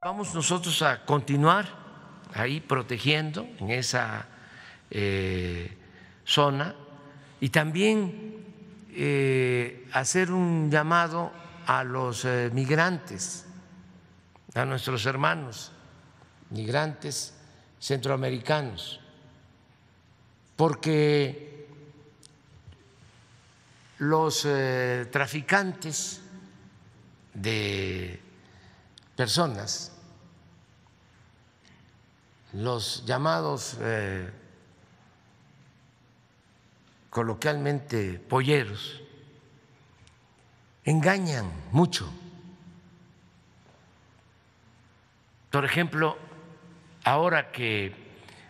Vamos nosotros a continuar ahí protegiendo en esa eh, zona y también eh, hacer un llamado a los eh, migrantes, a nuestros hermanos migrantes centroamericanos, porque los traficantes de personas, los llamados eh, coloquialmente polleros, engañan mucho. Por ejemplo, ahora que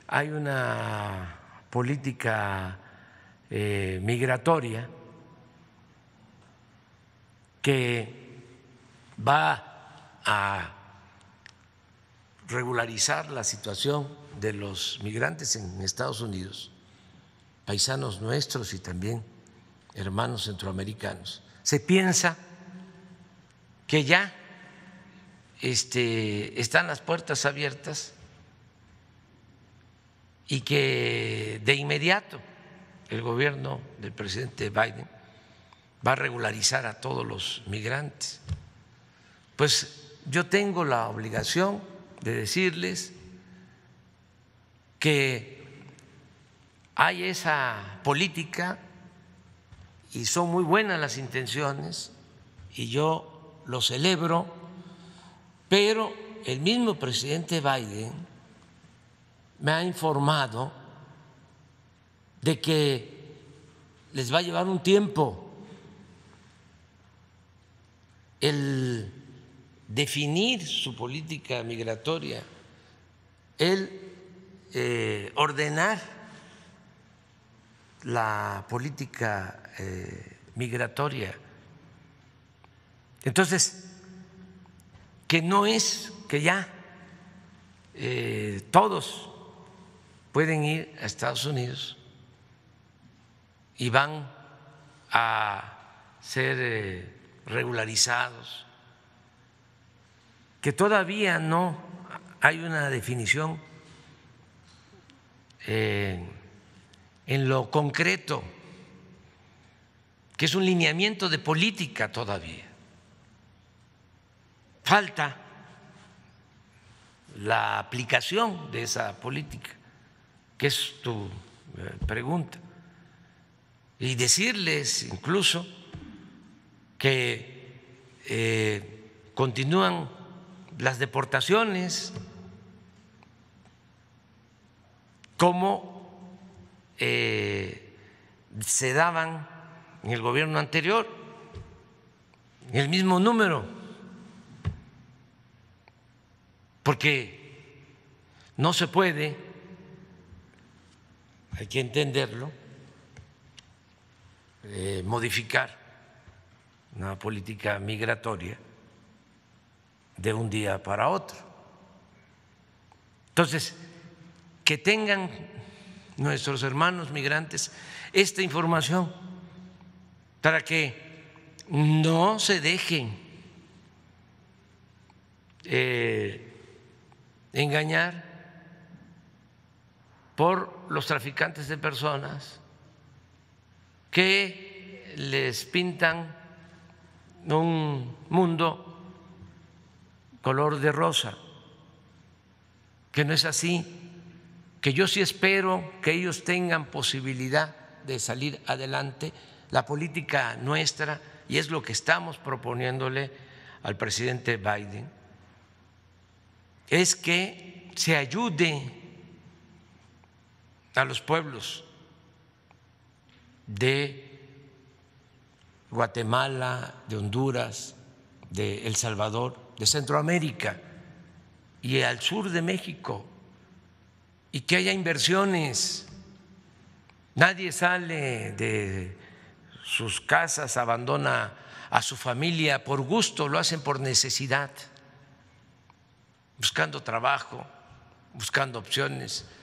hay una política eh, migratoria que va a regularizar la situación de los migrantes en Estados Unidos, paisanos nuestros y también hermanos centroamericanos. Se piensa que ya este, están las puertas abiertas y que de inmediato el gobierno del presidente Biden va a regularizar a todos los migrantes. Pues yo tengo la obligación de decirles que hay esa política y son muy buenas las intenciones y yo lo celebro, pero el mismo presidente Biden me ha informado de que les va a llevar un tiempo el definir su política migratoria, el eh, ordenar la política eh, migratoria. Entonces, que no es que ya eh, todos pueden ir a Estados Unidos y van a ser regularizados que todavía no hay una definición eh, en lo concreto, que es un lineamiento de política todavía. Falta la aplicación de esa política, que es tu eh, pregunta. Y decirles incluso que eh, continúan las deportaciones, cómo eh, se daban en el gobierno anterior, en el mismo número, porque no se puede, hay que entenderlo, eh, modificar una política migratoria de un día para otro. Entonces, que tengan nuestros hermanos migrantes esta información para que no se dejen eh, engañar por los traficantes de personas que les pintan un mundo color de rosa, que no es así, que yo sí espero que ellos tengan posibilidad de salir adelante. La política nuestra, y es lo que estamos proponiéndole al presidente Biden, es que se ayude a los pueblos de Guatemala, de Honduras, de El Salvador, de Centroamérica y al sur de México y que haya inversiones. Nadie sale de sus casas, abandona a su familia por gusto, lo hacen por necesidad, buscando trabajo, buscando opciones.